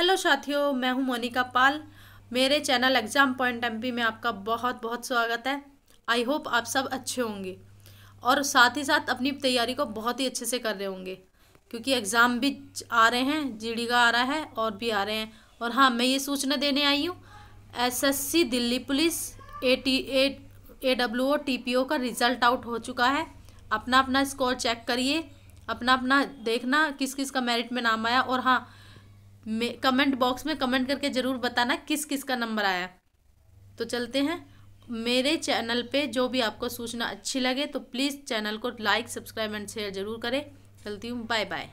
hello साथियों मैं हूं मोनिका पाल मेरे चैनल एग्ज़ाम पॉइंट एम में आपका बहुत बहुत स्वागत है आई होप आप सब अच्छे होंगे और साथ ही साथ अपनी तैयारी को बहुत ही अच्छे से कर रहे होंगे क्योंकि एग्ज़ाम भी आ रहे हैं जी का आ रहा है और भी आ रहे हैं और हाँ मैं ये सूचना देने आई हूँ SSC Delhi police A T A A W O T P O का रिज़ल्ट आउट हो चुका है अपना अपना स्कोर चेक करिए अपना अपना देखना किस किस का मेरिट में नाम आया और हाँ कमेंट बॉक्स में कमेंट करके ज़रूर बताना किस किस का नंबर आया तो चलते हैं मेरे चैनल पे जो भी आपको सूचना अच्छी लगे तो प्लीज़ चैनल को लाइक सब्सक्राइब एंड शेयर ज़रूर करें चलती हूँ बाय बाय